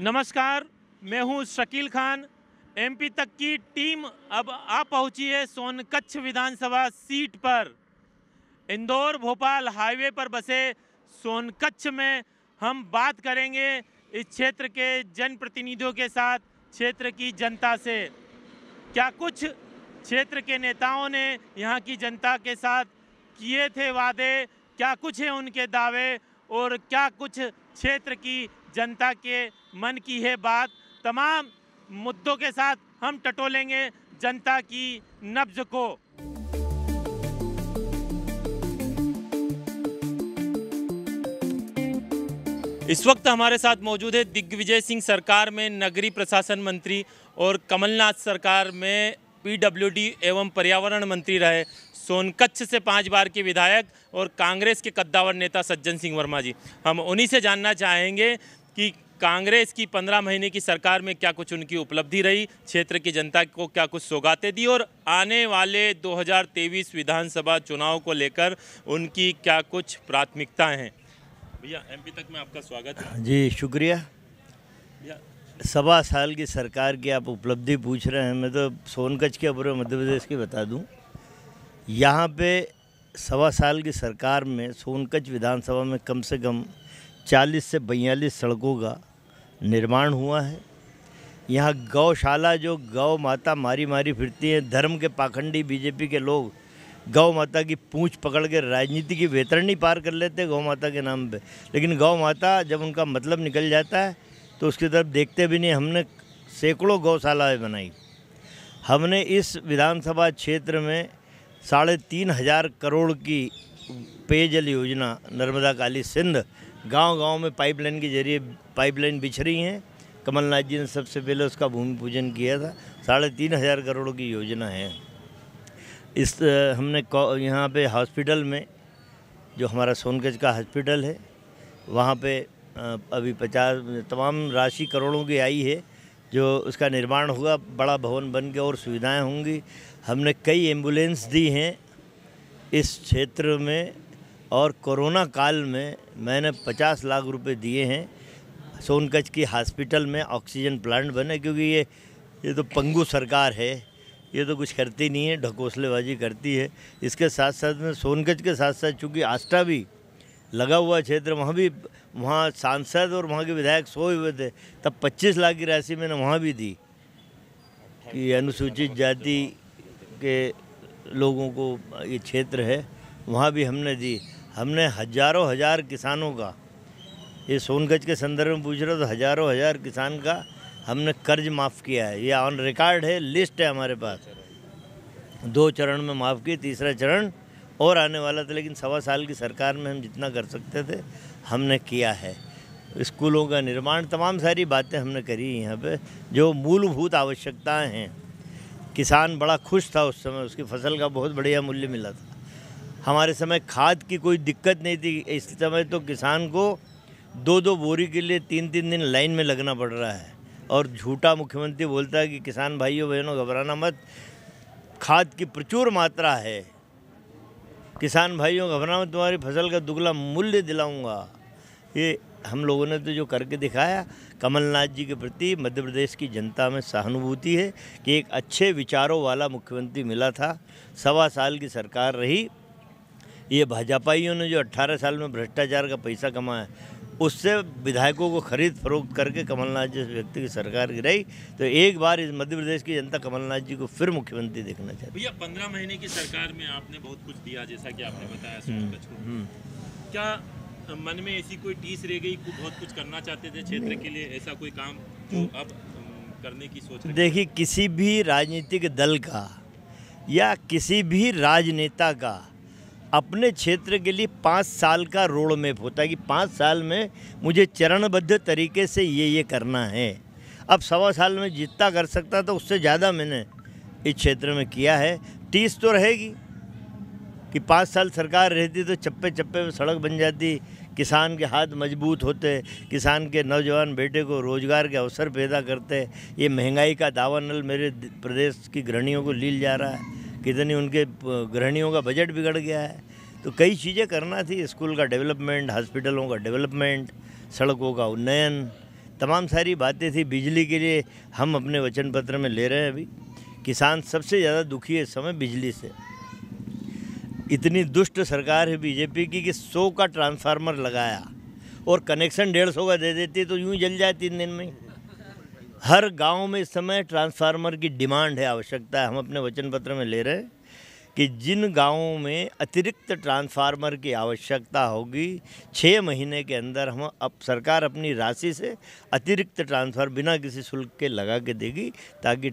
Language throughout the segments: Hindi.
नमस्कार मैं हूं शकील खान एमपी तक की टीम अब आ पहुंची है सोनकच्छ विधानसभा सीट पर इंदौर भोपाल हाईवे पर बसे सोनकच्छ में हम बात करेंगे इस क्षेत्र के जनप्रतिनिधियों के साथ क्षेत्र की जनता से क्या कुछ क्षेत्र के नेताओं ने यहाँ की जनता के साथ किए थे वादे क्या कुछ हैं उनके दावे और क्या कुछ क्षेत्र की जनता के मन की है बात तमाम मुद्दों के साथ हम टटोलेंगे जनता की नब्ज को इस वक्त हमारे साथ मौजूद है दिग्विजय सिंह सरकार में नगरी प्रशासन मंत्री और कमलनाथ सरकार में पीडब्ल्यूडी एवं पर्यावरण मंत्री रहे सोनकच्छ से पांच बार के विधायक और कांग्रेस के कद्दावर नेता सज्जन सिंह वर्मा जी हम उन्हीं से जानना चाहेंगे कि कांग्रेस की पंद्रह महीने की सरकार में क्या कुछ उनकी उपलब्धि रही क्षेत्र की जनता को क्या कुछ सौगातें दी और आने वाले 2023 विधानसभा चुनाव को लेकर उनकी क्या कुछ प्राथमिकताएं हैं भैया एमपी तक में आपका स्वागत है जी शुक्रिया सवा साल की सरकार की आप उपलब्धि पूछ रहे हैं मैं तो सोनगज के पूरे मध्य प्रदेश की बता दूँ यहाँ पे सवा साल की सरकार में सोनकच विधानसभा में कम से कम 40 से बयालीस सड़कों का निर्माण हुआ है यहाँ गौशाला जो गौ माता मारी मारी फिरती हैं धर्म के पाखंडी बीजेपी के लोग गौ माता की पूँछ पकड़ के राजनीति की वेतरणी पार कर लेते गौ माता के नाम पे लेकिन गौ माता जब उनका मतलब निकल जाता है तो उसकी तरफ देखते भी नहीं हमने सैकड़ों गौशालाएँ बनाई हमने इस विधानसभा क्षेत्र में साढ़े तीन हजार करोड़ की पेयजल योजना नर्मदा काली सिंध गांव-गांव में पाइपलाइन के जरिए पाइपलाइन बिछ रही हैं कमलनाथ जी ने सबसे पहले उसका भूमि पूजन किया था साढ़े तीन हज़ार करोड़ की योजना है इस हमने यहाँ पे हॉस्पिटल में जो हमारा सोनगज का हॉस्पिटल है वहाँ पे अभी पचास तमाम राशि करोड़ों की आई है जो उसका निर्माण होगा बड़ा भवन बन के और सुविधाएं होंगी हमने कई एम्बुलेंस दी हैं इस क्षेत्र में और कोरोना काल में मैंने 50 लाख रुपए दिए हैं सोनकच्छ की हॉस्पिटल में ऑक्सीजन प्लांट बने क्योंकि ये ये तो पंगू सरकार है ये तो कुछ करती नहीं है ढकोसलेबाजी करती है इसके साथ साथ में सोनकच्छ के साथ साथ चूँकि आस्था भी लगा हुआ क्षेत्र वहाँ भी वहाँ सांसद और वहाँ के विधायक सोए हुए थे तब 25 लाख की राशि मैंने वहाँ भी दी कि अनुसूचित जाति के लोगों को ये क्षेत्र है वहाँ भी हमने दी हमने हजारों हजार किसानों का ये सोनगज के संदर्भ में पूछ रहे तो हजारों हजार किसान का हमने कर्ज माफ़ किया है ये ऑन रिकॉर्ड है लिस्ट है हमारे पास दो चरण में माफ़ किए तीसरा चरण और आने वाला था लेकिन सवा साल की सरकार में हम जितना कर सकते थे हमने किया है स्कूलों का निर्माण तमाम सारी बातें हमने करी यहाँ पे जो मूलभूत आवश्यकताएं हैं किसान बड़ा खुश था उस समय उसकी फसल का बहुत बढ़िया मूल्य मिला था हमारे समय खाद की कोई दिक्कत नहीं थी इस समय तो किसान को दो दो बोरी के लिए तीन तीन दिन लाइन में लगना पड़ रहा है और झूठा मुख्यमंत्री बोलता है कि किसान भाइयों बहनों घबराना मत खाद की प्रचुर मात्रा है किसान भाइयों घबराना मत तुम्हारी फसल का दुगला मूल्य दिलाऊंगा ये हम लोगों ने तो जो करके दिखाया कमलनाथ जी के प्रति मध्य प्रदेश की जनता में सहानुभूति है कि एक अच्छे विचारों वाला मुख्यमंत्री मिला था सवा साल की सरकार रही ये भाजपाइयों ने जो 18 साल में भ्रष्टाचार का पैसा कमाया उससे विधायकों को खरीद फरोख्त करके कमलनाथ जी व्यक्ति की सरकार गिराई तो एक बार इस मध्य प्रदेश की जनता कमलनाथ जी को फिर मुख्यमंत्री देखना चाहिए भैया पंद्रह महीने की सरकार में आपने बहुत कुछ दिया जैसा कि आपने बताया हम्म, हम्म। क्या मन में ऐसी कोई टीस रह गई बहुत कुछ करना चाहते थे क्षेत्र के लिए ऐसा कोई काम जो हम्म। अब करने की सोच देखिए किसी भी राजनीतिक दल का या किसी भी राजनेता का अपने क्षेत्र के लिए पाँच साल का रोड मैप होता है कि पाँच साल में मुझे चरणबद्ध तरीके से ये ये करना है अब सवा साल में जितना कर सकता था तो उससे ज़्यादा मैंने इस क्षेत्र में किया है तीस तो रहेगी कि पाँच साल सरकार रहती तो चप्पे चप्पे में सड़क बन जाती किसान के हाथ मजबूत होते किसान के नौजवान बेटे को रोज़गार के अवसर पैदा करते ये महंगाई का दावा नल मेरे प्रदेश की गृहणियों को लील जा रहा है कितनी उनके गृहणियों का बजट बिगड़ गया है तो कई चीज़ें करना थी स्कूल का डेवलपमेंट हॉस्पिटलों का डेवलपमेंट सड़कों का उन्नयन तमाम सारी बातें थी बिजली के लिए हम अपने वचन पत्र में ले रहे हैं अभी किसान सबसे ज़्यादा दुखी है इस समय बिजली से इतनी दुष्ट सरकार है बीजेपी की कि सौ का ट्रांसफार्मर लगाया और कनेक्शन डेढ़ सौ का दे देती तो यूँ जल जाए तीन दिन में हर गांव में इस समय ट्रांसफार्मर की डिमांड है आवश्यकता है हम अपने वचन पत्र में ले रहे हैं कि जिन गांवों में अतिरिक्त ट्रांसफार्मर की आवश्यकता होगी छः महीने के अंदर हम अब सरकार अपनी राशि से अतिरिक्त ट्रांसफार बिना किसी शुल्क के लगा के देगी ताकि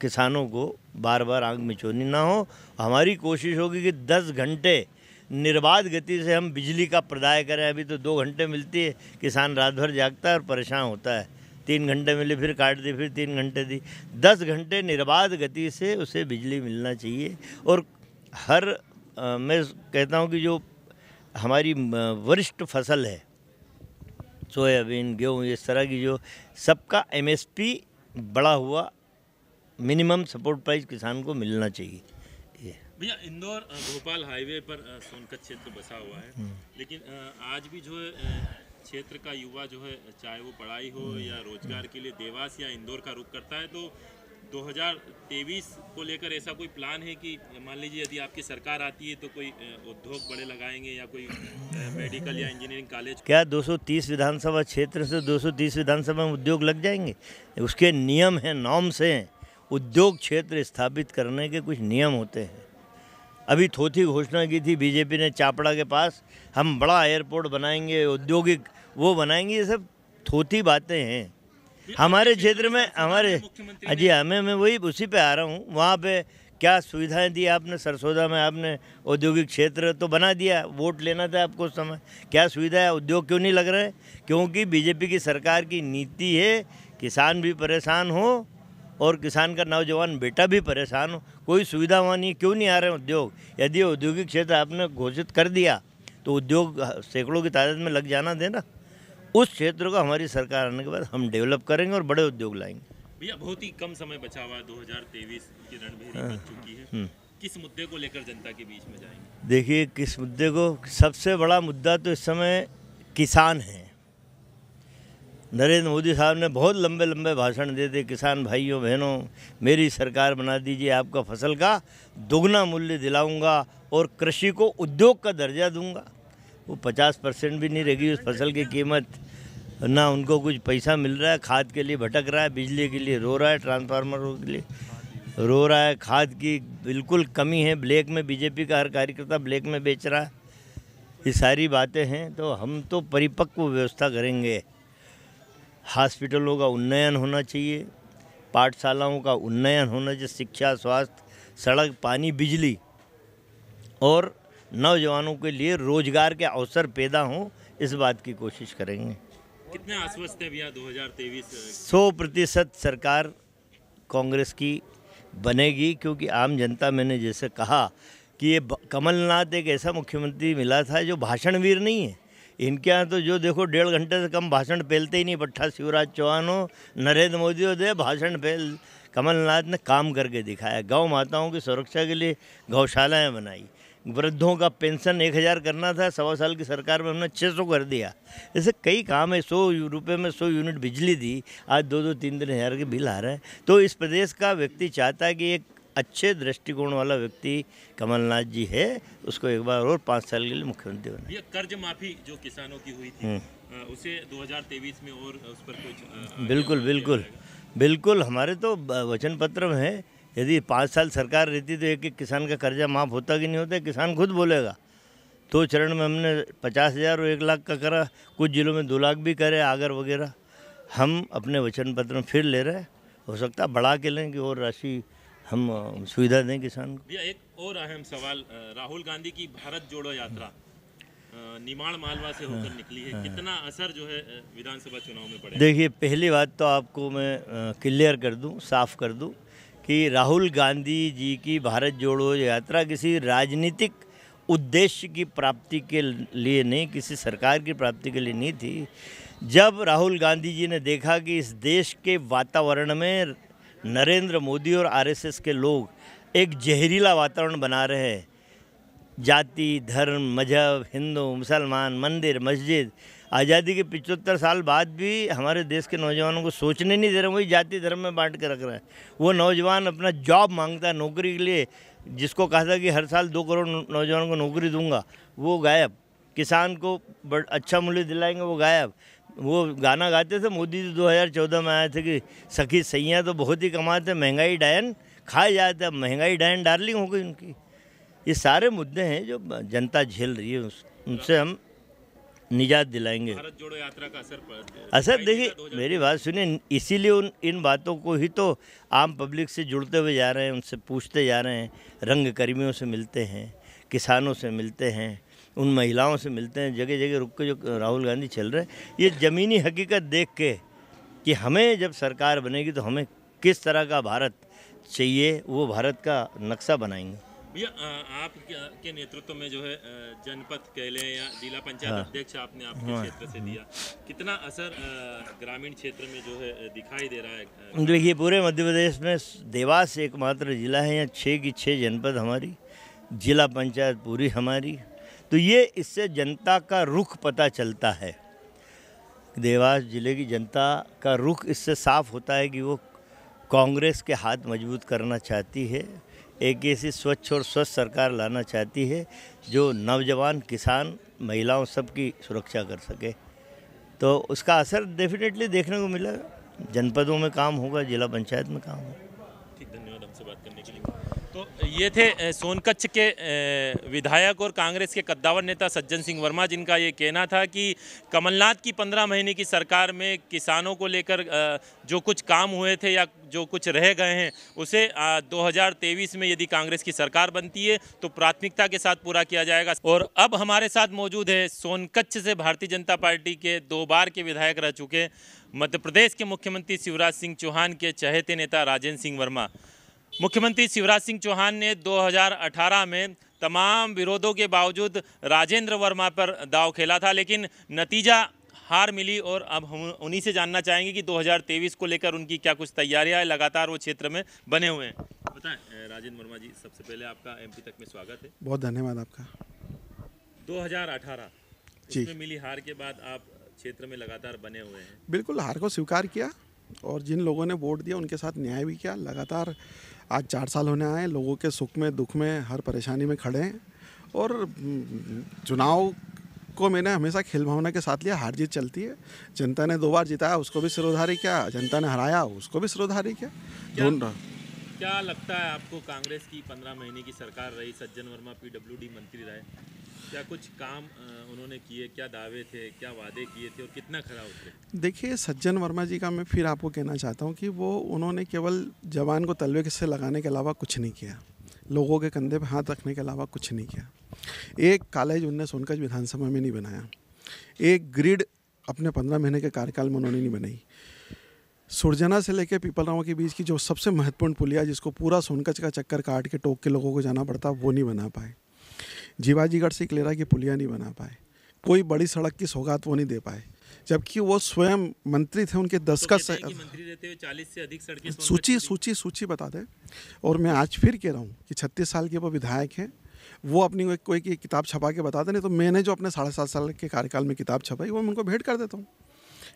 किसानों को बार बार आंख मिचोनी ना हो हमारी कोशिश होगी कि 10 घंटे निर्बाध गति से हम बिजली का प्रदाय करें अभी तो दो घंटे मिलती है किसान रात भर जागता है और परेशान होता है तीन घंटे मिले फिर काट दी फिर तीन घंटे दी दस घंटे निर्बाध गति से उसे बिजली मिलना चाहिए और हर आ, मैं कहता हूँ कि जो हमारी वरिष्ठ फसल है सोयाबीन गेहूँ इस तरह की जो सबका एमएसपी बड़ा हुआ मिनिमम सपोर्ट प्राइस किसान को मिलना चाहिए भैया इंदौर भोपाल हाईवे पर सोनकत क्षेत्र बसा हुआ है हम्म। लेकिन आज भी जो क्षेत्र का युवा जो है चाहे वो पढ़ाई हो या रोजगार के लिए देवास या इंदौर का रुख करता है तो 2023 को लेकर ऐसा कोई प्लान है कि मान लीजिए यदि आपकी सरकार आती है तो कोई उद्योग बड़े लगाएंगे या कोई मेडिकल या इंजीनियरिंग कॉलेज क्या 230 विधानसभा क्षेत्र से 230 विधानसभा में उद्योग लग जाएंगे उसके नियम हैं नॉर्म्स हैं उद्योग क्षेत्र स्थापित करने के कुछ नियम होते हैं अभी थोथी घोषणा की थी बीजेपी ने चापड़ा के पास हम बड़ा एयरपोर्ट बनाएंगे औद्योगिक वो बनाएंगे ये सब थोथी बातें हैं हमारे क्षेत्र में हमारे हाँ जी हमें हाँ, मैं वही उसी पे आ रहा हूँ वहाँ पे क्या सुविधाएं दी आपने सरसोदा में आपने औद्योगिक क्षेत्र तो बना दिया वोट लेना था आपको उस समय क्या सुविधा है उद्योग क्यों नहीं लग रहे क्योंकि बीजेपी की सरकार की नीति है किसान भी परेशान हो और किसान का नौजवान बेटा भी परेशान हो कोई सुविधा वहाँ नहीं क्यों नहीं आ रहे उद्योग यदि औद्योगिक क्षेत्र आपने घोषित कर दिया तो उद्योग सैकड़ों की तादाद में लग जाना देना उस क्षेत्र को हमारी सरकार आने के बाद हम डेवलप करेंगे और बड़े उद्योग लाएंगे भैया बहुत ही कम समय बचा हुआ है दो हजार तेईस की हाँ। हम्म। किस मुद्दे को लेकर जनता के बीच में जाएंगे देखिए किस मुद्दे को सबसे बड़ा मुद्दा तो इस समय किसान है नरेंद्र मोदी साहब ने बहुत लंबे लंबे भाषण देते किसान भाइयों बहनों मेरी सरकार बना दीजिए आपका फसल का दोगुना मूल्य दिलाऊंगा और कृषि को उद्योग का दर्जा दूंगा वो पचास परसेंट भी नहीं रहेगी उस फसल की कीमत ना उनको कुछ पैसा मिल रहा है खाद के लिए भटक रहा है बिजली के लिए रो रहा है ट्रांसफार्मरों के लिए रो रहा है खाद की बिल्कुल कमी है ब्लैक में बीजेपी का हर कार्यकर्ता ब्लैक में बेच रहा है ये सारी बातें हैं तो हम तो परिपक्व व्यवस्था करेंगे हॉस्पिटलों का उन्नयन होना चाहिए पाठशालाओं का उन्नयन होना चाहिए शिक्षा स्वास्थ्य सड़क पानी बिजली और नौजवानों के लिए रोजगार के अवसर पैदा हों इस बात की कोशिश करेंगे कितने आश्वस्त है भैया 2023 सौ प्रतिशत सरकार कांग्रेस की बनेगी क्योंकि आम जनता मैंने जैसे कहा कि ये कमलनाथ एक ऐसा मुख्यमंत्री मिला था जो भाषणवीर नहीं है इनके यहाँ तो जो देखो डेढ़ घंटे से कम भाषण फैलते ही नहीं पट्टा शिवराज चौहान हो नरेंद्र मोदी हो दे भाषण फैल कमलनाथ ने काम करके दिखाया गौ माताओं की सुरक्षा के लिए गौशालाएँ बनाई वृद्धों का पेंशन एक हज़ार करना था सवा साल की सरकार में हमने छः सौ कर दिया ऐसे कई काम है सौ रुपये में सौ यूनिट बिजली दी आज दो दो तीन तीन हज़ार के बिल आ रहे हैं तो इस प्रदेश का व्यक्ति चाहता है कि एक अच्छे दृष्टिकोण वाला व्यक्ति कमलनाथ जी है उसको एक बार और पाँच साल के लिए मुख्यमंत्री बना ये कर्ज माफी जो किसानों की हुई थी हम्म। उसे 2023 में और उस पर कुछ बिल्कुल बिल्कुल बिल्कुल हमारे तो वचन पत्र में है यदि पाँच साल सरकार रहती तो एक एक किसान का कर्जा माफ़ होता कि नहीं होता किसान खुद बोलेगा दो तो चरण में हमने पचास हज़ार और एक लाख का करा कुछ ज़िलों में दो लाख भी करे आगर वगैरह हम अपने वचन पत्र में फिर ले रहे हैं हो सकता बढ़ा के लें कि और राशि हम सुविधा दें किसान को भैया एक और अहम सवाल राहुल गांधी की भारत जोड़ो यात्रा निमाड़ मालवा से होकर हाँ, निकली है हाँ। कितना असर जो है विधानसभा चुनाव में पड़ेगा देखिए पहली बात तो आपको मैं क्लियर कर दूं साफ कर दूं कि राहुल गांधी जी की भारत जोड़ो यात्रा किसी राजनीतिक उद्देश्य की प्राप्ति के लिए नहीं किसी सरकार की प्राप्ति के लिए नहीं थी जब राहुल गांधी जी ने देखा कि इस देश के वातावरण में नरेंद्र मोदी और आरएसएस के लोग एक जहरीला वातावरण बना रहे हैं जाति धर्म मजहब हिंदू मुसलमान मंदिर मस्जिद आज़ादी के पिचहत्तर साल बाद भी हमारे देश के नौजवानों को सोचने नहीं दे रहे वही जाति धर्म में बांट के रख रहे हैं वो नौजवान अपना जॉब मांगता है नौकरी के लिए जिसको कहा था कि हर साल दो करोड़ नौजवानों को नौकरी दूंगा वो गायब किसान को अच्छा मूल्य दिलाएंगे वो गायब वो गाना गाते थे मोदी जी दो में आए थे कि सखी सैयाँ तो बहुत ही कमाते महंगाई डायन खाए जाते अब महंगाई डायन डार्लिंग हो गई उनकी ये सारे मुद्दे हैं जो जनता झेल रही है उस, उनसे हम निजात दिलाएंगे भारत जोड़ो यात्रा का असर असर देखिए मेरी बात सुनिए इसीलिए उन इन बातों को ही तो आम पब्लिक से जुड़ते हुए जा रहे हैं उनसे पूछते जा रहे हैं रंग कर्मियों से मिलते हैं किसानों से मिलते हैं उन महिलाओं से मिलते हैं जगह जगह रुक के जो राहुल गांधी चल रहे हैं ये ज़मीनी हकीकत देख के कि हमें जब सरकार बनेगी तो हमें किस तरह का भारत चाहिए वो भारत का नक्शा बनाएंगे भैया आपके नेतृत्व में जो है जनपद कह लें या जिला पंचायत हाँ, आपने आपके हाँ, क्षेत्र से दिया कितना असर ग्रामीण क्षेत्र में जो है दिखाई दे रहा है देखिए पूरे मध्य प्रदेश में देवास एकमात्र जिला है यहाँ छः की छः जनपद हमारी जिला पंचायत पूरी हमारी तो ये इससे जनता का रुख पता चलता है देवास ज़िले की जनता का रुख इससे साफ होता है कि वो कांग्रेस के हाथ मजबूत करना चाहती है एक ऐसी स्वच्छ और स्वस्थ सरकार लाना चाहती है जो नौजवान किसान महिलाओं सबकी सुरक्षा कर सके तो उसका असर डेफिनेटली देखने को मिला जनपदों में काम होगा जिला पंचायत में काम होगा ठीक धन्यवाद हमसे बात करने के लिए तो ये थे सोनकच्छ के विधायक और कांग्रेस के कद्दावर नेता सज्जन सिंह वर्मा जिनका ये कहना था कि कमलनाथ की पंद्रह महीने की सरकार में किसानों को लेकर जो कुछ काम हुए थे या जो कुछ रह गए हैं उसे 2023 में यदि कांग्रेस की सरकार बनती है तो प्राथमिकता के साथ पूरा किया जाएगा और अब हमारे साथ मौजूद है सोनकच्छ से भारतीय जनता पार्टी के दो बार के विधायक रह चुके मध्य प्रदेश के मुख्यमंत्री शिवराज सिंह चौहान के चहेते नेता राजेंद्र सिंह वर्मा मुख्यमंत्री शिवराज सिंह चौहान ने 2018 में तमाम विरोधों के बावजूद राजेंद्र वर्मा पर दाव खेला था लेकिन नतीजा हार मिली और अब हम उन्हीं से जानना चाहेंगे कि 2023 को लेकर उनकी क्या कुछ तैयारियां है लगातार वो क्षेत्र में बने हुए हैं बताएं राजेंद्र वर्मा जी सबसे पहले आपका एमपी तक में स्वागत है बहुत धन्यवाद आपका 2018 जी मिली हार के बाद आप क्षेत्र में लगातार बने हुए हैं बिल्कुल हार को स्वीकार किया और जिन लोगों ने वोट दिया उनके साथ न्याय भी किया लगातार आज चार साल होने आए लोगों के सुख में दुख में हर परेशानी में खड़े हैं और हम्म, चुनाव को मैंने हमेशा खेल भावना के साथ लिया हार जीत चलती है जनता ने दो बार जिताया उसको भी सिरोधारी किया जनता ने हराया उसको भी सिरोधारी किया ढूंढ रहा क्या लगता है आपको कांग्रेस की पंद्रह महीने की सरकार रही सज्जन वर्मा पीडब्ल्यूडी मंत्री रहे क्या कुछ काम उन्होंने किए क्या दावे थे क्या वादे किए थे और कितना खरा उतरे देखिए सज्जन वर्मा जी का मैं फिर आपको कहना चाहता हूँ कि वो उन्होंने केवल जवान को तलवे से लगाने के अलावा कुछ नहीं किया लोगों के कंधे पर हाथ रखने के अलावा कुछ नहीं किया एक कॉलेज उन्होंने सोनकज विधानसभा में नहीं बनाया एक ग्रिड अपने पंद्रह महीने के कार्यकाल में उन्होंने नहीं बनाई सुरजना से लेकर पीपलराव के बीच की जो सबसे महत्वपूर्ण पुलिया जिसको पूरा सोनकच का चक्कर काट के टोक के लोगों को जाना पड़ता वो नहीं बना पाए जीवाजीगढ़ से कलेरा की पुलिया नहीं बना पाए कोई बड़ी सड़क की सौगात वो नहीं दे पाए जबकि वो स्वयं मंत्री थे उनके दस तो का तो मंत्री रहते हुए चालीस से अधिक सड़क सूची सूची सूची बता दें और मैं आज फिर कह रहा हूँ कि छत्तीस साल के वो विधायक हैं वो अपनी कोई की किताब छपा के बताते नहीं तो मैंने जो अपने साढ़े सात साल के कार्यकाल में किताब छपाई वो मैं उनको भेंट कर देता हूँ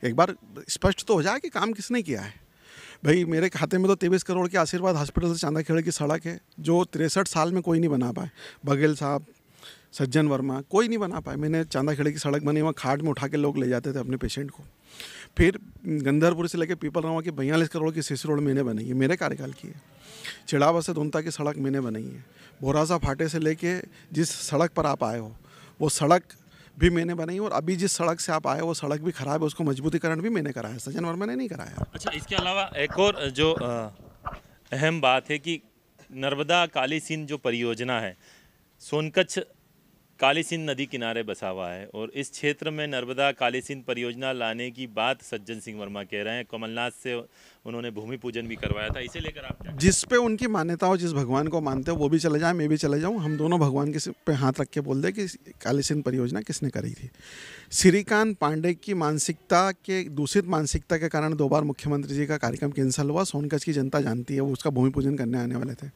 एक बार स्पष्ट तो हो जाए कि काम किसने किया है भाई मेरे खाते में तो तेईस करोड़ के आशीर्वाद हॉस्पिटल से चांदाखेड़ की सड़क है जो तिरसठ साल में कोई नहीं बना पाए बघेल साहब सज्जन वर्मा कोई नहीं बना पाए मैंने चांदाखेड़े की सड़क बनी वहाँ खाट में उठा के लोग ले जाते थे अपने पेशेंट को फिर गंधरपुर से लेकर पीपल पीपलरावा कि बयालीस करोड़ की सीसी रोड मैंने बनाई है मेरे कार्यकाल की है चिड़ावा से धुनता की सड़क मैंने बनाई है बोरासा फाटे से लेके जिस सड़क पर आप आए हो वो सड़क भी मैंने बनाई और अभी जिस सड़क से आप आए वो सड़क भी खराब है उसको मजबूतीकरण भी मैंने कराया सज्जन वर्मा ने नहीं कराया अच्छा इसके अलावा एक और जो अहम बात है कि नर्मदा काली सिंध जो परियोजना है सोनकच्छ काली नदी किनारे बसा हुआ है और इस क्षेत्र में नर्मदा काली परियोजना लाने की बात सज्जन सिंह वर्मा कह रहे हैं कमलनाथ से उन्होंने भूमि पूजन भी करवाया था इसे लेकर आप जिस पे उनकी मान्यता हो जिस भगवान को मानते हो वो भी चले जाए मैं भी चले जाऊँ हम दोनों भगवान के पे हाथ रख के बोल दें कि काली परियोजना किसने करी थी श्रीकांत पांडे की मानसिकता के दूषित मानसिकता के कारण दो बार मुख्यमंत्री जी का कार्यक्रम कैंसिल हुआ सोनकच की जनता जानती है वो उसका भूमि पूजन करने आने वाले थे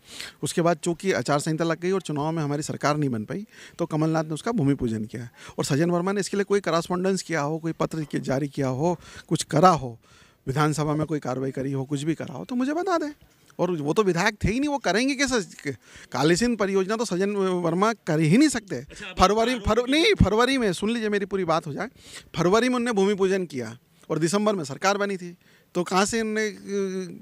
उसके बाद चूँकि आचार संहिता लग गई और चुनाव में हमारी सरकार नहीं बन पाई तो कमलनाथ ने उसका भूमि पूजन किया और सज्जन वर्मा ने इसके लिए कोई करास्पॉन्डेंस किया हो कोई पत्र जारी किया हो कुछ करा हो विधानसभा में कोई कार्रवाई करी हो कुछ भी करा हो तो मुझे बता दें और वो तो विधायक थे ही नहीं वो करेंगे कैसे कालीसिन परियोजना तो सज्जन वर्मा कर ही नहीं सकते अच्छा, फरवरी फर नहीं फरवरी में सुन लीजिए मेरी पूरी बात हो जाए फरवरी में उनने भूमि पूजन किया और दिसंबर में सरकार बनी थी तो कहाँ से उनने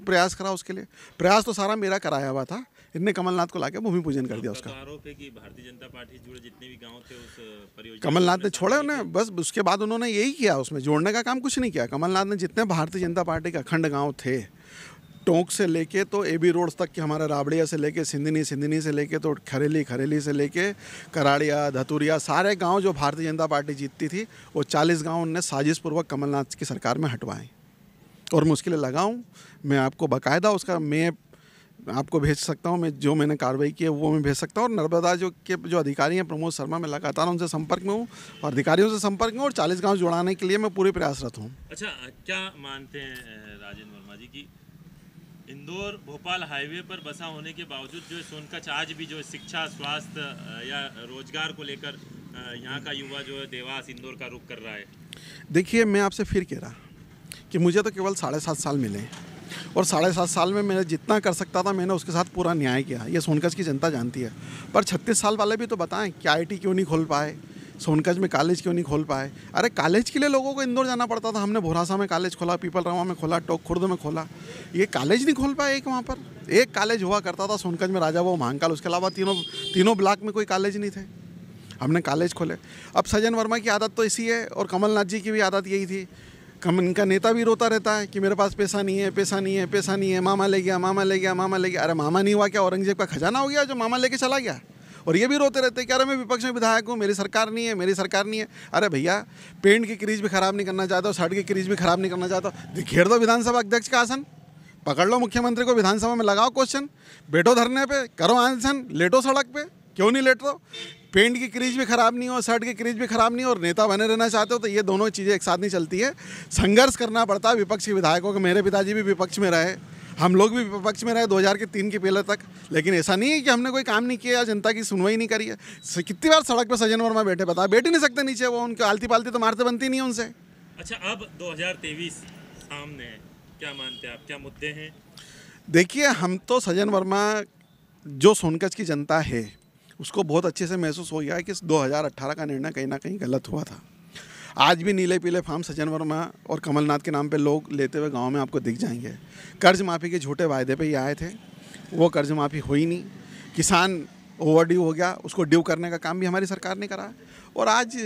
प्रयास करा उसके लिए प्रयास तो सारा मेरा कराया हुआ था इतने कमलनाथ को लाके भूमि पूजन कर दिया उसका तो आरोप है कि भारतीय जनता पार्टी जुड़े जितने भी गांव थे उस परियोजना कमलनाथ ने छोड़ा उन्हें बस उसके बाद उन्होंने यही किया उसमें जोड़ने का काम कुछ नहीं किया कमलनाथ ने जितने भारतीय जनता पार्टी के अखंड गाँव थे टोंक से लेके तो ए बी रोड तक के हमारा राबड़िया से लेके सिंधनी सिंधनी से लेके तो खरेली खरेली से लेके कराड़िया धतुरिया सारे गांव जो भारतीय जनता पार्टी जीतती थी वो 40 गांव उनने साजिशपूर्वक कमलनाथ की सरकार में हटवाए और मुश्किलें लगाऊं मैं आपको बाकायदा उसका मैं आपको भेज सकता हूँ मैं जो मैंने कार्रवाई की है वो मैं भेज सकता हूँ और नर्मदा जो के जो अधिकारी हैं प्रमोद शर्मा मैं लगातार उनसे संपर्क में हूँ और अधिकारियों से संपर्क में और चालीस गाँव जोड़ाने के लिए मैं पूरे प्रयासरत हूँ अच्छा क्या मानते हैं राजेंद्र वर्मा जी की इंदौर भोपाल हाईवे पर बसा होने के बावजूद जो सोनकच्छ आज भी जो शिक्षा स्वास्थ्य या रोजगार को लेकर यहाँ का युवा जो है देवास इंदौर का रुख कर रहा है देखिए मैं आपसे फिर कह रहा कि मुझे तो केवल साढ़े सात साल मिले हैं और साढ़े सात साल में मैंने जितना कर सकता था मैंने उसके साथ पूरा न्याय किया ये सोनकच की जनता जानती है पर छत्तीस साल वाले भी तो बताएं कि आई क्यों नहीं खोल पाए सोनकज में कॉलेज क्यों नहीं खोल पाए अरे कॉलेज के लिए लोगों को इंदौर जाना पड़ता था हमने भोरासा में कॉलेज खोला पीपल रामा में खोला टोक खुर्द में खोला ये कॉलेज नहीं खोल पाए एक वहाँ पर एक कॉलेज हुआ करता था सोनकज में राजा वो महाकाल उसके अलावा तीनों तीनों ब्लॉक में कोई कॉलेज नहीं थे हमने कॉलेज खोले अब सजन वर्मा की आदत तो इसी है और कमलनाथ जी की भी आदत यही थी कम इनका नेता भी रोता रहता है कि मेरे पास पैसा नहीं है पैसा नहीं है पैसा नहीं है मामा ले गया मामा ले गया मामा ले गया अरे मामा नहीं हुआ क्या औरंगजेब का खजाना हो गया जो मामा लेके चला गया और ये भी रोते रहते कि अरे मैं विपक्ष में विधायक हूँ मेरी सरकार नहीं है मेरी सरकार नहीं है अरे भैया पेंट की क्रीज भी खराब नहीं करना चाहता हूँ शर्ट की क्रीज भी खराब नहीं करना चाहता हूँ घेर दो विधानसभा अध्यक्ष का आसन पकड़ लो मुख्यमंत्री को विधानसभा में लगाओ क्वेश्चन बैठो धरने पर करो आंसन लेटो सड़क पर क्यों नहीं लेट रहे पेंट की क्रीज भी ख़राब नहीं हो शर्ट की क्रीज भी ख़राब नहीं हो और नेता बने रहना चाहते हो तो ये दोनों चीज़ें एक साथ नहीं चलती है संघर्ष करना पड़ता है विपक्षी विधायकों के मेरे पिताजी भी विपक्ष में रहे हम लोग भी विपक्ष में रहे 2000 के तीन के पहले तक लेकिन ऐसा नहीं है कि हमने कोई काम नहीं किया या जनता की सुनवाई नहीं करी है कितनी बार सड़क पर सजन वर्मा बैठे बता बैठ ही नहीं सकते नीचे वो उनके आलती पालती तो मारते बनती नहीं उनसे अच्छा अब दो सामने क्या मानते हैं आप क्या मुद्दे हैं देखिए हम तो सजन वर्मा जो सोनकच की जनता है उसको बहुत अच्छे से महसूस हो गया है कि 2018 का निर्णय कहीं ना कहीं गलत हुआ था आज भी नीले पीले फार्म सज्जन वर्मा और कमलनाथ के नाम पे लोग लेते हुए गांव में आपको दिख जाएंगे कर्ज माफ़ी के झूठे वायदे पे ही आए थे वो कर्ज माफ़ी हुई नहीं किसान ओवर ड्यू हो गया उसको ड्यू करने का काम भी हमारी सरकार ने करा और आज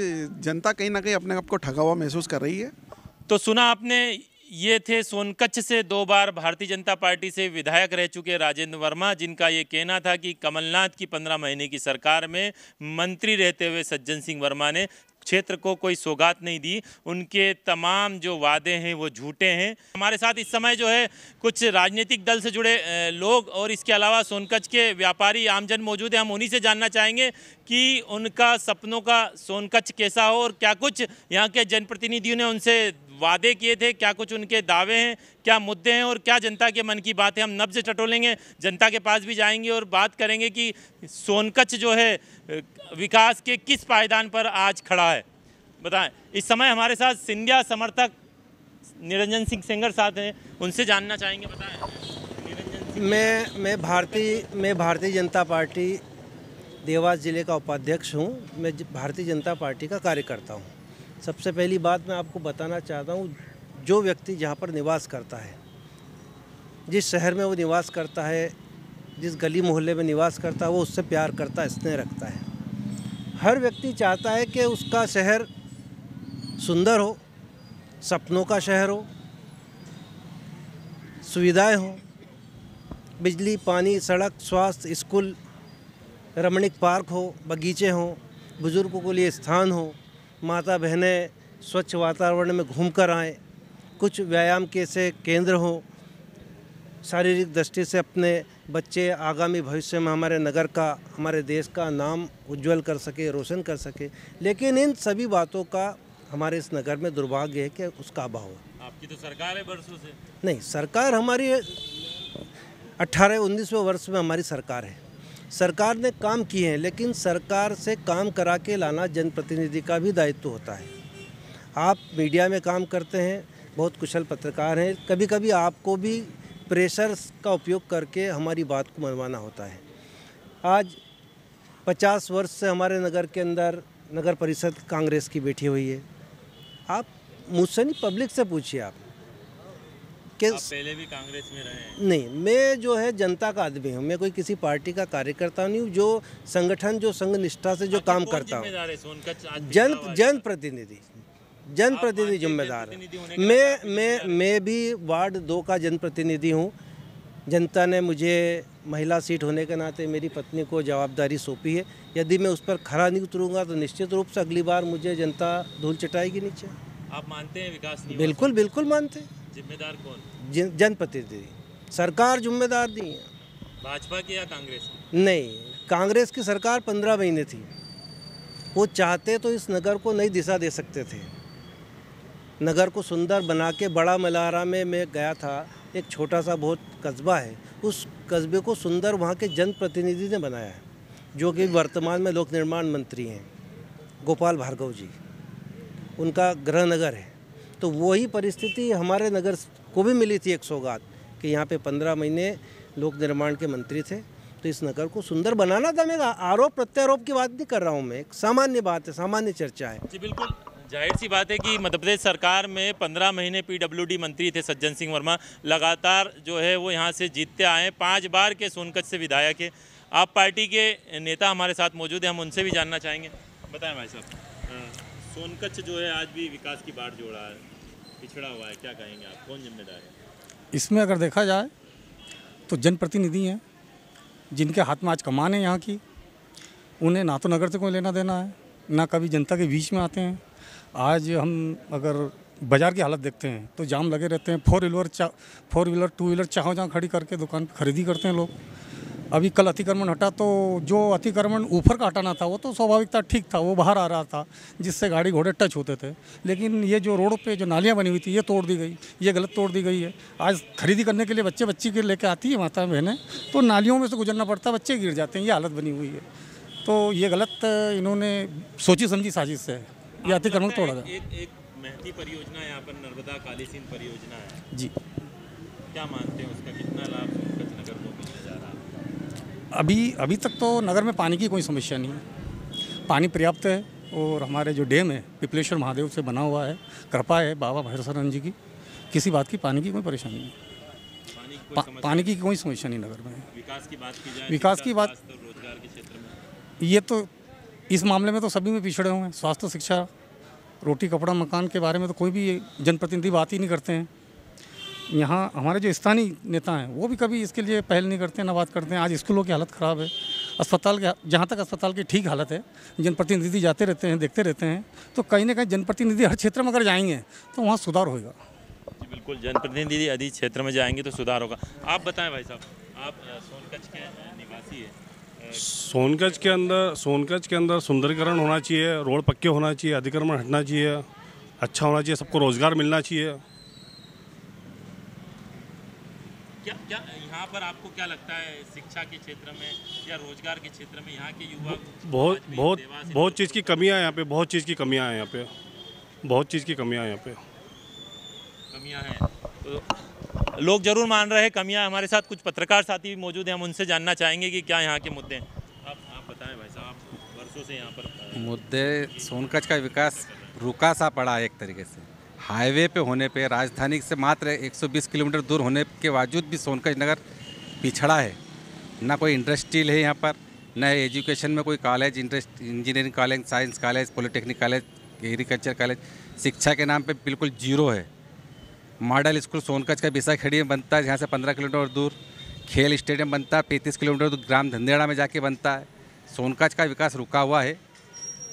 जनता कहीं ना कहीं अपने आप को ठगा हुआ महसूस कर रही है तो सुना आपने ये थे सोनकच्छ से दो बार भारतीय जनता पार्टी से विधायक रह चुके राजेंद्र वर्मा जिनका ये कहना था कि कमलनाथ की पंद्रह महीने की सरकार में मंत्री रहते हुए सज्जन सिंह वर्मा ने क्षेत्र को कोई सौगात नहीं दी उनके तमाम जो वादे हैं वो झूठे हैं हमारे साथ इस समय जो है कुछ राजनीतिक दल से जुड़े लोग और इसके अलावा सोनकच्छ के व्यापारी आमजन मौजूद हैं हम उन्हीं से जानना चाहेंगे कि उनका सपनों का सोनकच्छ कैसा हो और क्या कुछ यहाँ के जनप्रतिनिधियों ने उनसे वादे किए थे क्या कुछ उनके दावे हैं क्या मुद्दे हैं और क्या जनता के मन की बात है हम नब्ज टटोलेंगे जनता के पास भी जाएंगे और बात करेंगे कि सोनकच जो है विकास के किस पायदान पर आज खड़ा है बताएं इस समय हमारे साथ सिंधिया समर्थक निरंजन सिंह सेंगर साथ हैं उनसे जानना चाहेंगे बताएं मैं मैं भारतीय मैं भारतीय जनता पार्टी देवास ज़िले का उपाध्यक्ष हूँ मैं भारतीय जनता पार्टी का कार्यकर्ता हूँ सबसे पहली बात मैं आपको बताना चाहता हूँ जो व्यक्ति जहाँ पर निवास करता है जिस शहर में वो निवास करता है जिस गली मोहल्ले में निवास करता है वो उससे प्यार करता है स्नेह रखता है हर व्यक्ति चाहता है कि उसका शहर सुंदर हो सपनों का शहर हो सुविधाएं हों बिजली पानी सड़क स्वास्थ्य स्कूल रमणीक पार्क हो बगीचे हों बुज़ुर्गों के लिए स्थान हो माता बहनें स्वच्छ वातावरण में घूम कर आएँ कुछ व्यायाम के ऐसे केंद्र हों शारीरिक दृष्टि से अपने बच्चे आगामी भविष्य में हमारे नगर का हमारे देश का नाम उज्जवल कर सके रोशन कर सके लेकिन इन सभी बातों का हमारे इस नगर में दुर्भाग्य है कि उसका अभाव है आपकी तो सरकार है वर्षों से नहीं सरकार हमारी अट्ठारह उन्नीसवें वर्ष में हमारी सरकार है सरकार ने काम किए हैं लेकिन सरकार से काम करा के लाना जनप्रतिनिधि का भी दायित्व होता है आप मीडिया में काम करते हैं बहुत कुशल पत्रकार हैं कभी कभी आपको भी प्रेशर का उपयोग करके हमारी बात को मनवाना होता है आज 50 वर्ष से हमारे नगर के अंदर नगर परिषद कांग्रेस की बैठी हुई है आप मुझसे नहीं पब्लिक से पूछिए आप कि पहले भी कांग्रेस में रहे नहीं मैं जो है जनता का आदमी हूँ मैं कोई किसी पार्टी का कार्यकर्ता नहीं हूँ जो संगठन जो संघ निष्ठा से जो काम करता हूँ जन जनप्रतिनिधि जनप्रतिनिधि जिम्मेदार मैं मैं मैं भी वार्ड दो का जनप्रतिनिधि हूँ जनता ने मुझे महिला सीट होने के नाते मेरी पत्नी को जवाबदारी सौंपी है यदि मैं उस पर खरा नहीं उतरूंगा तो निश्चित रूप से अगली बार मुझे जनता धूल चटाएगी नीचे आप मानते हैं विकास बिल्कुल बिल्कुल मानते हैं जिम्मेदार कौन जनप्रतिनिधि सरकार जिम्मेदार नहीं है भाजपा की या कांग्रेस नहीं कांग्रेस की सरकार पंद्रह महीने थी वो चाहते तो इस नगर को नई दिशा दे सकते थे नगर को सुंदर बना के बड़ा मलारा में मैं गया था एक छोटा सा बहुत कस्बा है उस कस्बे को सुंदर वहाँ के जनप्रतिनिधि ने बनाया है जो कि वर्तमान में लोक निर्माण मंत्री हैं गोपाल भार्गव जी उनका गृह नगर है तो वही परिस्थिति हमारे नगर को भी मिली थी एक सौगात कि यहाँ पे पंद्रह महीने लोक निर्माण के मंत्री थे तो इस नगर को सुंदर बनाना था मैं आरोप प्रत्यारोप की बात नहीं कर रहा हूँ मैं एक सामान्य बात है सामान्य चर्चा है जी बिल्कुल जाहिर सी बात है कि मध्य प्रदेश सरकार में पंद्रह महीने पीडब्ल्यूडी मंत्री थे सज्जन सिंह वर्मा लगातार जो है वो यहाँ से जीतते आए हैं पाँच बार के सोनकच से विधायक है आप पार्टी के नेता हमारे साथ मौजूद हैं हम उनसे भी जानना चाहेंगे बताएं भाई साहब सोनकच्छ जो है आज भी विकास की बाढ़ जोड़ा है पिछड़ा हुआ है क्या कहेंगे आप कौन जिम्मेदार है इसमें अगर देखा जाए तो जनप्रतिनिधि हैं जिनके हाथ में आज कमान है यहाँ की उन्हें ना तो नगर से कोई लेना देना है ना कभी जनता के बीच में आते हैं आज हम अगर बाज़ार की हालत देखते हैं तो जाम लगे रहते हैं four wheeler four wheeler two wheeler चाहों जहाँ खड़ी करके दुकान पर खरीदी करते हैं लोग अभी कल अतिक्रमण हटा तो जो अतिक्रमण ऊपर का हटाना था वो तो स्वाभाविकता ठीक था वो बाहर आ रहा था जिससे गाड़ी घोड़े टच होते थे लेकिन ये जो रोड पे जो नालियाँ बनी हुई थी ये तोड़ दी गई ये गलत तोड़ दी गई है आज खरीदी करने के लिए बच्चे बच्ची के लेके आती है माता बहनें तो नालियों में से गुजरना पड़ता है बच्चे गिर जाते हैं ये हालत बनी हुई है तो ये गलत इन्होंने सोची समझी साजिश से ये अतिक्रमण तोड़ा था एक महती परियोजना यहाँ पर नर्मदा काली परियोजना है जी क्या मानते हैं उसका कितना लाभ अभी अभी तक तो नगर में पानी की कोई समस्या नहीं है पानी पर्याप्त है और हमारे जो डैम है पिपलेश्वर महादेव से बना हुआ है कृपा है बाबा भैरसरन जी की किसी बात की पानी की कोई परेशानी नहीं पा, पानी की कोई समस्या नहीं नगर में विकास की बात की जाए विकास की बात रोजगार के क्षेत्र में ये तो इस मामले में तो सभी में पिछड़े हुए हैं स्वास्थ्य शिक्षा रोटी कपड़ा मकान के बारे में तो कोई भी जनप्रतिनिधि बात ही नहीं करते हैं यहाँ हमारे जो स्थानीय नेता हैं वो भी कभी इसके लिए पहल नहीं करते हैं ना बात करते हैं आज स्कूलों की हालत ख़राब है अस्पताल के जहाँ तक अस्पताल की ठीक हालत है जनप्रतिनिधि जाते रहते हैं देखते रहते हैं तो कहीं ना कहीं जनप्रतिनिधि हर क्षेत्र में अगर जाएंगे तो वहाँ सुधार होगा जी बिल्कुल जनप्रतिनिधि यदि क्षेत्र में जाएंगे तो सुधार होगा आप बताएं भाई साहब आप सोनकच्छ के निवासी है सोनकच्छ के अंदर सोनकच्छ के अंदर सुंदरीकरण होना चाहिए रोड पक्के होना चाहिए अधिक्रमण हटना चाहिए अच्छा होना चाहिए सबको रोज़गार मिलना चाहिए क्या क्या यहाँ पर आपको क्या लगता है शिक्षा के क्षेत्र में या रोजगार के क्षेत्र में यहाँ के युवा बहुत बहुत बहुत चीज़ की तो कमियाँ यहाँ पे बहुत चीज़ की कमियाँ हैं यहाँ पे बहुत चीज़ की कमियाँ यहाँ पे कमियाँ हैं तो लोग जरूर मान रहे हैं कमियाँ हमारे साथ कुछ पत्रकार साथी भी मौजूद हैं हम उनसे जानना चाहेंगे कि क्या यहाँ के मुद्दे हैं आप आप बताएं भाई साहब आप वर्षों से यहाँ पर मुद्दे सोनकच का विकास रुका सा पड़ा है एक तरीके से हाईवे पे होने पे राजधानी से मात्र 120 किलोमीटर दूर होने के बावजूद भी सोनकच नगर पिछड़ा है ना कोई इंडस्ट्रील है यहाँ पर न एजुकेशन में कोई college engineering college science college polytechnic college agriculture college शिक्षा के नाम पे बिल्कुल जीरो है मॉडल स्कूल सोनकच का खड़ी में बनता है जहाँ से पंद्रह किलोमीटर दूर खेल स्टेडियम बनता है पैंतीस किलोमीटर दूर ग्राम धंधेड़ा में जाके बनता है सोनकच का विकास रुका हुआ है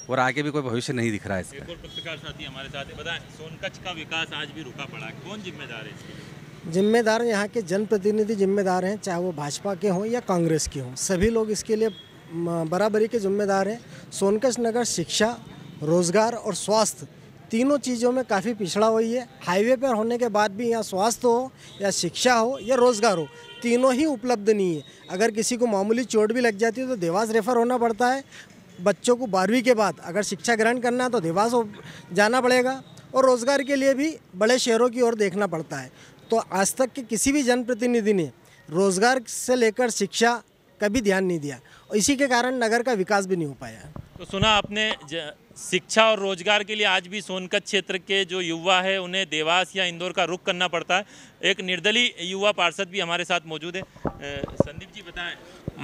और आगे भी कोई भविष्य नहीं दिख रहा है इसका पत्रकार साथी हमारे साथ बताएं सोनकच्छ का विकास आज भी रुका पड़ा है कौन जिम्मेदार है इसके जिम्मेदार यहाँ के जनप्रतिनिधि जिम्मेदार हैं चाहे वो भाजपा के हों या कांग्रेस के हों सभी लोग इसके लिए बराबरी के जिम्मेदार हैं सोनकश नगर शिक्षा रोज़गार और स्वास्थ्य तीनों चीज़ों में काफ़ी पिछड़ा हुई है हाईवे पर होने के बाद भी यहाँ स्वास्थ्य हो या शिक्षा हो या रोज़गार हो तीनों ही उपलब्ध नहीं है अगर किसी को मामूली चोट भी लग जाती है तो देवास रेफर होना पड़ता है बच्चों को बारहवीं के बाद अगर शिक्षा ग्रहण करना है तो देवास जाना पड़ेगा और रोज़गार के लिए भी बड़े शहरों की ओर देखना पड़ता है तो आज तक के किसी भी जनप्रतिनिधि ने रोज़गार से लेकर शिक्षा का भी ध्यान नहीं दिया और इसी के कारण नगर का विकास भी नहीं हो पाया तो सुना आपने शिक्षा और रोजगार के लिए आज भी सोनकच्छ क्षेत्र के जो युवा है उन्हें देवास या इंदौर का रुख करना पड़ता है एक निर्दलीय युवा पार्षद भी हमारे साथ मौजूद है संदीप जी बताएं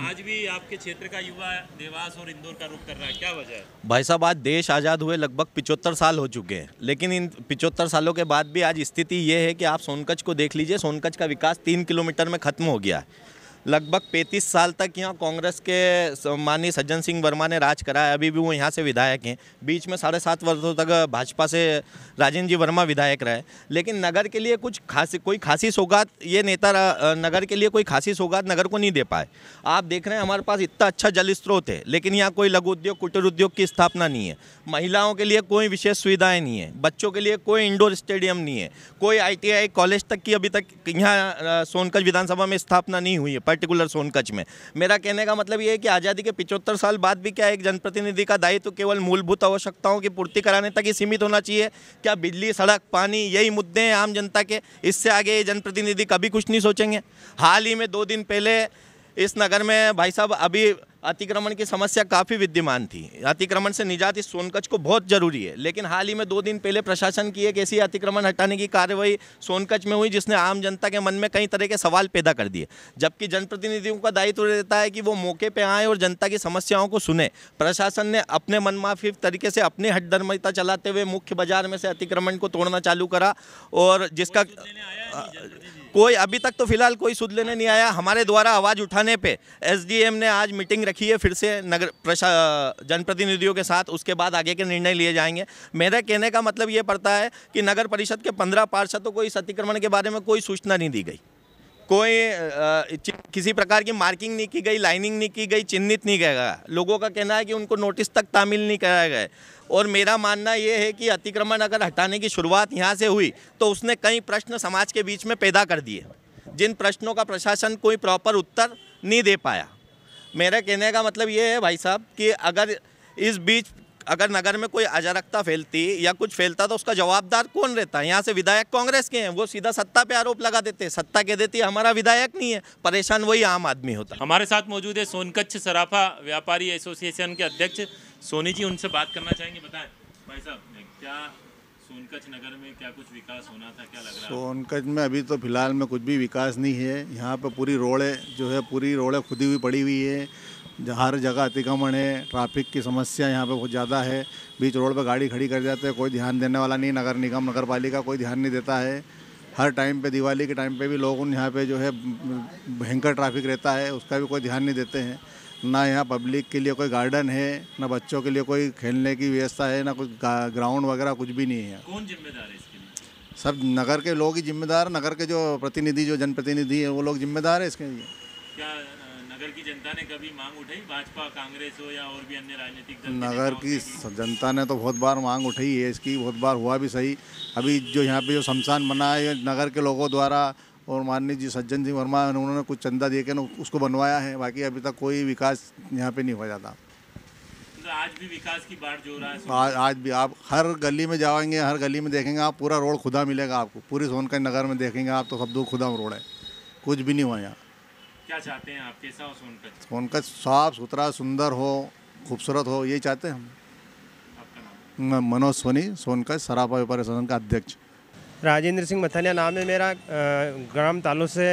आज भी आपके क्षेत्र का युवा देवास और इंदौर का रुख कर रहा है क्या वजह है भाई साहब आज देश आज़ाद हुए लगभग पिचहत्तर साल हो चुके हैं लेकिन इन पिचहत्तर सालों के बाद भी आज स्थिति ये है कि आप सोनकच्छ को देख लीजिए सोनकच्छ का विकास तीन किलोमीटर में खत्म हो गया है लगभग 35 साल तक यहाँ कांग्रेस के माननीय सज्जन सिंह वर्मा ने राज करा है अभी भी वो यहाँ से विधायक हैं बीच में साढ़े सात वर्षों तक भाजपा से राजेंद्र जी वर्मा विधायक रहे लेकिन नगर के लिए कुछ खासी कोई खासी सौगात ये नेता नगर के लिए कोई खासी सौगात नगर को नहीं दे पाए आप देख रहे हैं हमारे पास इतना अच्छा जल स्त्रोत है लेकिन यहाँ कोई लघु उद्योग कुटीर उद्योग की स्थापना नहीं है महिलाओं के लिए कोई विशेष सुविधाएँ नहीं है बच्चों के लिए कोई इंडोर स्टेडियम नहीं है कोई आई कॉलेज तक की अभी तक यहाँ सोनकच विधानसभा में स्थापना नहीं हुई है पर्टिकुलर सोनकच में मेरा कहने का मतलब ये है कि आज़ादी के पिचहत्तर साल बाद भी क्या एक जनप्रतिनिधि का दायित्व तो केवल मूलभूत आवश्यकताओं की पूर्ति कराने तक ही सीमित होना चाहिए क्या बिजली सड़क पानी यही मुद्दे हैं आम जनता के इससे आगे ये जनप्रतिनिधि कभी कुछ नहीं सोचेंगे हाल ही में दो दिन पहले इस नगर में भाई साहब अभी अतिक्रमण की समस्या काफ़ी विद्यमान थी अतिक्रमण से निजात इस सोनकच को बहुत ज़रूरी है लेकिन हाल ही में दो दिन पहले प्रशासन की एक ऐसी अतिक्रमण हटाने की कार्रवाई सोनकच में हुई जिसने आम जनता के मन में कई तरह के सवाल पैदा कर दिए जबकि जनप्रतिनिधियों का दायित्व रहता है कि वो मौके पर आएँ और जनता की समस्याओं को सुने प्रशासन ने अपने मनमाफी तरीके से अपनी हटधर्मिता चलाते हुए मुख्य बाजार में से अतिक्रमण को तोड़ना चालू करा और जिसका कोई अभी तक तो फिलहाल कोई सुध लेने नहीं आया हमारे द्वारा आवाज़ उठाने पे एसडीएम ने आज मीटिंग रखी है फिर से नगर प्रशा जनप्रतिनिधियों के साथ उसके बाद आगे के निर्णय लिए जाएंगे मेरा कहने का मतलब ये पड़ता है कि नगर परिषद के पंद्रह पार्षदों को इस अतिक्रमण के बारे में कोई सूचना नहीं दी गई कोई किसी प्रकार की मार्किंग नहीं की गई लाइनिंग नहीं की गई चिन्हित नहीं किया गया लोगों का कहना है कि उनको नोटिस तक तामिल नहीं कराया गया और मेरा मानना ये है कि अतिक्रमण अगर हटाने की शुरुआत यहाँ से हुई तो उसने कई प्रश्न समाज के बीच में पैदा कर दिए जिन प्रश्नों का प्रशासन कोई प्रॉपर उत्तर नहीं दे पाया मेरा कहने का मतलब ये है भाई साहब कि अगर इस बीच अगर नगर में कोई अजरकता फैलती या कुछ फैलता तो उसका जवाबदार कौन रहता है यहाँ से विधायक कांग्रेस के हैं वो सीधा सत्ता पे आरोप लगा देते हैं सत्ता कह देती है हमारा विधायक नहीं है परेशान वही आम आदमी होता हमारे साथ मौजूद है सोनकच्छ सराफा व्यापारी एसोसिएशन के अध्यक्ष सोनी जी उनसे बात करना चाहेंगे बताएं भाई साहब क्या सोनकच्छ नगर में क्या कुछ विकास होना था क्या लग रहा है सोनकच्छ में अभी तो फिलहाल में कुछ भी विकास नहीं है यहाँ पर पूरी रोड़े जो है पूरी रोड़े खुदी हुई पड़ी हुई है हर जगह अतिक्रमण है ट्रैफिक की समस्या यहाँ पे बहुत ज़्यादा है बीच रोड पे गाड़ी खड़ी कर जाते हैं कोई ध्यान देने वाला नहीं नगर निगम नगर पालिका कोई ध्यान नहीं देता है हर टाइम पे दिवाली के टाइम पे भी लोग उन यहाँ पे जो है भयंकर ट्रैफिक रहता है उसका भी कोई ध्यान नहीं देते हैं ना यहाँ पब्लिक के लिए कोई गार्डन है ना बच्चों के लिए कोई खेलने की व्यवस्था है ना कुछ ग्राउंड वगैरह कुछ भी नहीं है कौन जिम्मेदार है सब नगर के लोग ही जिम्मेदार नगर के जो प्रतिनिधि जो जनप्रतिनिधि है वो लोग जिम्मेदार है इसके लिए क्या नगर की जनता ने कभी मांग उठाई भाजपा कांग्रेस हो या और भी अन्य राजनीतिक दल नगर की जनता ने तो बहुत बार मांग उठाई है इसकी बहुत बार हुआ भी सही अभी जो यहाँ पे जो शमशान बना है नगर के लोगों द्वारा और माननीय जी सज्जन सिंह वर्मा उन्होंने कुछ चंदा दे के उसको बनवाया है बाकी अभी तक कोई विकास यहाँ पे नहीं हुआ जाता तो आज भी विकास की बाढ़ जो रहा है आज आज भी आप हर गली में जाएंगे हर गली में देखेंगे आप पूरा रोड खुदा मिलेगा आपको पूरी सोनकर नगर में देखेंगे आप तो सब दो खुदा रोड है कुछ भी नहीं हुआ यहाँ क्या चाहते हैं आप कैसा हो सोनकच्छ सोनकच्छ साफ सुथरा सुंदर हो खूबसूरत हो यही चाहते हैं हम मैं मनोज सोनी सोनकच्छ सरापा व्यापारी संगठन का अध्यक्ष राजेंद्र सिंह मथानिया नाम है मेरा ग्राम तालु से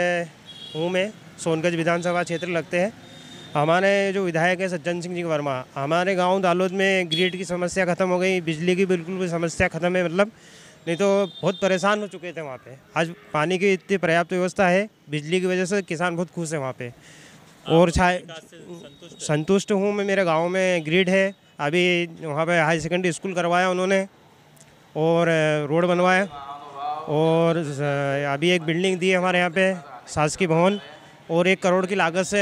हूँ मैं सोनकच्छ विधानसभा क्षेत्र लगते हैं हमारे जो विधायक है सज्जन सिंह जी वर्मा हमारे गांव दालोद में ग्रिड की समस्या खत्म हो गई बिजली की बिल्कुल भी समस्या खत्म है मतलब नहीं तो बहुत परेशान हो चुके थे वहाँ पे आज पानी की इतनी पर्याप्त व्यवस्था है बिजली की वजह से किसान बहुत खुश है वहाँ पे और छाए संतुष्ट हूँ मैं मेरे गांव में ग्रिड है अभी वहाँ पे हाई सेकेंडरी स्कूल करवाया उन्होंने और रोड बनवाया और अभी एक बिल्डिंग दी है हमारे यहाँ पे शासकीय भवन और एक करोड़ की लागत से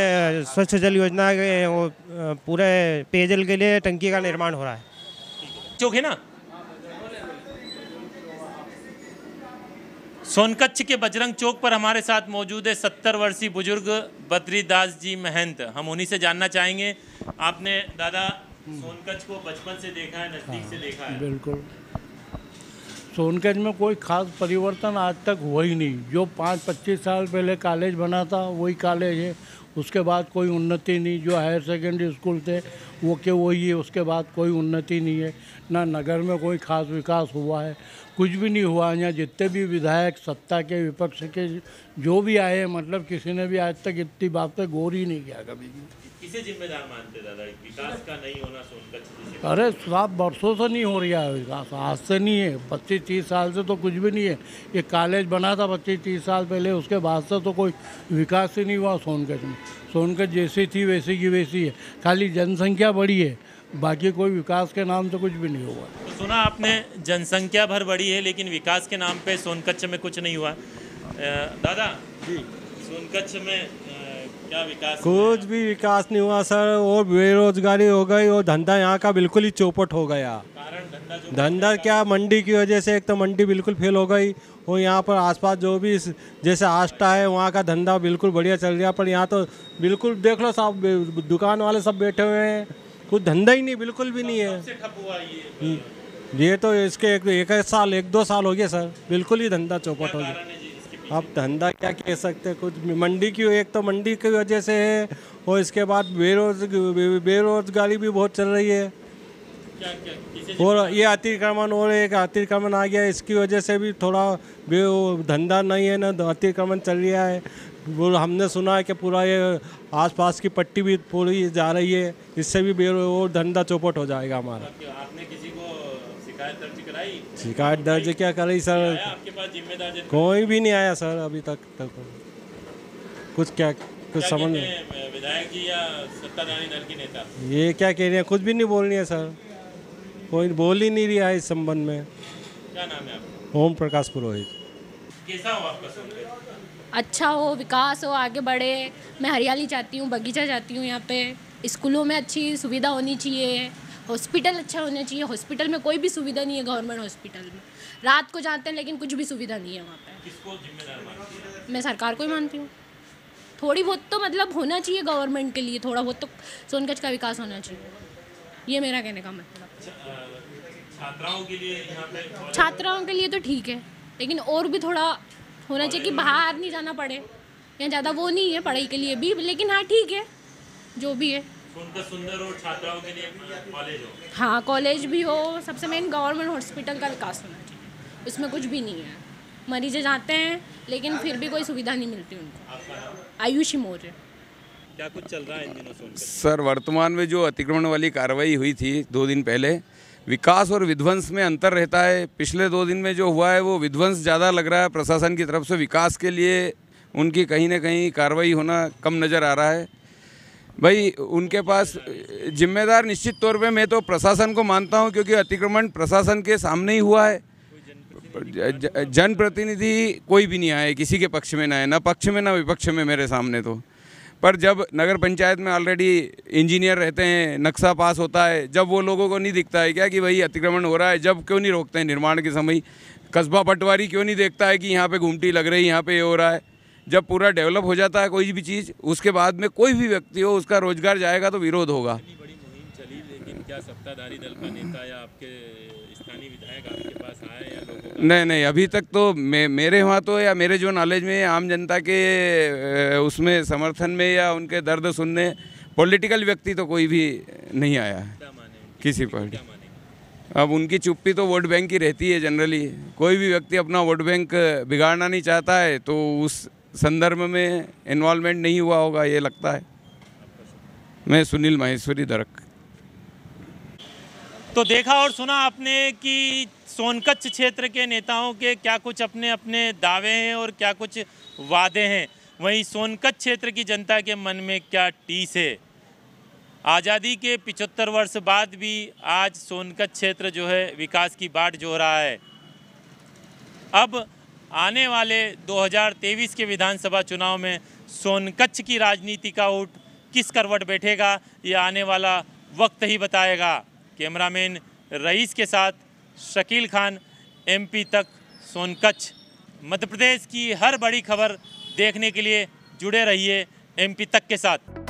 स्वच्छ जल योजना के पूरे पेयजल के लिए टंकी का निर्माण हो रहा है चौक है ना सोनकच्छ के बजरंग चौक पर हमारे साथ मौजूद है सत्तर वर्षीय बुजुर्ग बद्रीदास जी महंत हम उन्हीं से जानना चाहेंगे आपने दादा सोनकच्छ को बचपन से देखा है नज़दीक हाँ, से देखा है बिल्कुल सोनकच्छ में कोई खास परिवर्तन आज तक हुआ ही नहीं जो पाँच पच्चीस साल पहले कॉलेज बना था वही कॉलेज है उसके बाद कोई उन्नति नहीं जो हायर सेकेंडरी स्कूल थे वो के वही है उसके बाद कोई उन्नति नहीं है ना नगर में कोई खास विकास हुआ है कुछ भी नहीं हुआ यहाँ जितने भी विधायक सत्ता के विपक्ष के जो भी आए हैं मतलब किसी ने भी आज तक इतनी बात पे गौर ही नहीं किया कभी किसे जिम्मेदार मानते दादा विकास का नहीं होना सोनकच्छ अरे साहब बरसों से नहीं हो रहा है विकास आज से नहीं है पच्चीस तीस साल से तो कुछ भी नहीं है ये कॉलेज बना था पच्चीस तीस साल पहले उसके बाद से तो कोई विकास ही नहीं हुआ सोनकच्छ में सोनकर जैसी थी वैसी की वैसी है खाली जनसंख्या बढ़ी है बाकी कोई विकास के नाम से तो कुछ भी नहीं हुआ तो सुना आपने जनसंख्या भर बढ़ी है लेकिन विकास के नाम पे सोनकच्छ में कुछ नहीं हुआ दादा जी सोनकच्छ में क्या विकास कुछ भी विकास नहीं हुआ सर और बेरोजगारी हो गई और धंधा यहाँ का बिल्कुल ही चौपट हो गया धंधा क्या मंडी की वजह से एक तो मंडी बिल्कुल फेल हो गई और यहाँ पर आसपास जो भी जैसे आस्था है वहाँ का धंधा बिल्कुल बढ़िया चल रहा पर यहाँ तो बिल्कुल देख लो सब दुकान वाले सब बैठे हुए हैं कुछ धंधा ही नहीं बिल्कुल भी नहीं है ये तो इसके एक, एक साल एक दो साल हो गया सर बिल्कुल ही धंधा चौपट हो गया आप धंधा क्या कह सकते हैं कुछ मंडी की एक तो मंडी की वजह से है और इसके बाद बेरोज बेरोजगारी भी बहुत चल रही है और ये अतिक्रमण और एक अतिक्रमण आ गया इसकी वजह से भी थोड़ा धंधा नहीं है ना अतिक्रमण चल रहा है वो हमने सुना है कि पूरा ये आसपास की पट्टी भी पूरी जा रही है इससे भी बेरो और धंधा चौपट हो जाएगा हमारा आपने किसी को शिकायत दर्ज क्या कर रही क्या सर आपके पास जिम्मेदार कोई भी नहीं आया सर अभी तक, तक कुछ क्या कुछ समझ विधायक जी या सत्ताधारी दल के नेता ये क्या कह रहे हैं कुछ भी नहीं बोल रही है सर कोई बोल ही नहीं रहा है इस संबंध में क्या नाम है आपका ओम प्रकाश पुरोहित कैसा हो आपका अच्छा हो विकास हो आगे बढ़े मैं हरियाली चाहती हूँ बगीचा चाहती हूँ यहाँ पे स्कूलों में अच्छी सुविधा होनी चाहिए हॉस्पिटल अच्छा होना चाहिए हॉस्पिटल में कोई भी सुविधा नहीं है गवर्नमेंट हॉस्पिटल में रात को जाते हैं लेकिन कुछ भी सुविधा नहीं है वहाँ पर मैं सरकार को ही मानती हूँ थोड़ी बहुत तो मतलब होना चाहिए गवर्नमेंट के लिए थोड़ा बहुत तो सोनगज का विकास होना चाहिए ये मेरा कहने का मतलब छात्राओं के लिए पे छात्राओं के लिए तो ठीक है लेकिन और भी थोड़ा होना चाहिए कि बाहर नहीं जाना पड़े या ज़्यादा वो नहीं है पढ़ाई के लिए भी लेकिन हाँ ठीक है जो भी है तो सुंदर छात्राओं के लिए कॉलेज हो हाँ कॉलेज भी हो सबसे मेन गवर्नमेंट हॉस्पिटल का विकास होना चाहिए उसमें कुछ भी नहीं है मरीजे जाते हैं लेकिन फिर भी कोई सुविधा नहीं मिलती उनको आयुषी मौर्य क्या कुछ चल रहा है इन दिनों सर वर्तमान में जो अतिक्रमण वाली कार्रवाई हुई थी दो दिन पहले विकास और विध्वंस में अंतर रहता है पिछले दो दिन में जो हुआ है वो विध्वंस ज़्यादा लग रहा है प्रशासन की तरफ से विकास के लिए उनकी कहीं ना कहीं कार्रवाई होना कम नज़र आ रहा है भाई उनके पास जिम्मेदार निश्चित तौर पे मैं तो प्रशासन को मानता हूँ क्योंकि अतिक्रमण प्रशासन के सामने ही हुआ है जनप्रतिनिधि कोई भी नहीं आए किसी के पक्ष में ना आए ना पक्ष में ना विपक्ष में मेरे सामने तो पर जब नगर पंचायत में ऑलरेडी इंजीनियर रहते हैं नक्शा पास होता है जब वो लोगों को नहीं दिखता है क्या कि भाई अतिक्रमण हो रहा है जब क्यों नहीं रोकते हैं निर्माण के समय कस्बा पटवारी क्यों नहीं देखता है कि यहाँ पे घूमटी लग रही है यहाँ पे ये हो रहा है जब पूरा डेवलप हो जाता है कोई भी चीज़ उसके बाद में कोई भी व्यक्ति हो उसका रोजगार जाएगा तो विरोध होगा नहीं नहीं अभी तक तो मे, मेरे वहाँ तो या मेरे जो नॉलेज में आम जनता के उसमें समर्थन में या उनके दर्द सुनने पॉलिटिकल व्यक्ति तो कोई भी नहीं आया है किसी पार्टी अब उनकी चुप्पी तो वोट बैंक की रहती है जनरली कोई भी व्यक्ति अपना वोट बैंक बिगाड़ना नहीं चाहता है तो उस संदर्भ में इन्वॉल्वमेंट नहीं हुआ होगा ये लगता है मैं सुनील माहेश्वरी दरक तो देखा और सुना आपने कि सोनकच्छ क्षेत्र के नेताओं के क्या कुछ अपने अपने दावे हैं और क्या कुछ वादे हैं वहीं सोनकच्छ क्षेत्र की जनता के मन में क्या टीस है आज़ादी के 75 वर्ष बाद भी आज सोनकच्छ क्षेत्र जो है विकास की बाट जो रहा है अब आने वाले 2023 के विधानसभा चुनाव में सोनकच्छ की राजनीति का उठ किस करवट बैठेगा ये आने वाला वक्त ही बताएगा कैमरामैन रईस के साथ शकील खान एमपी तक सोनकच्छ मध्य प्रदेश की हर बड़ी खबर देखने के लिए जुड़े रहिए एमपी तक के साथ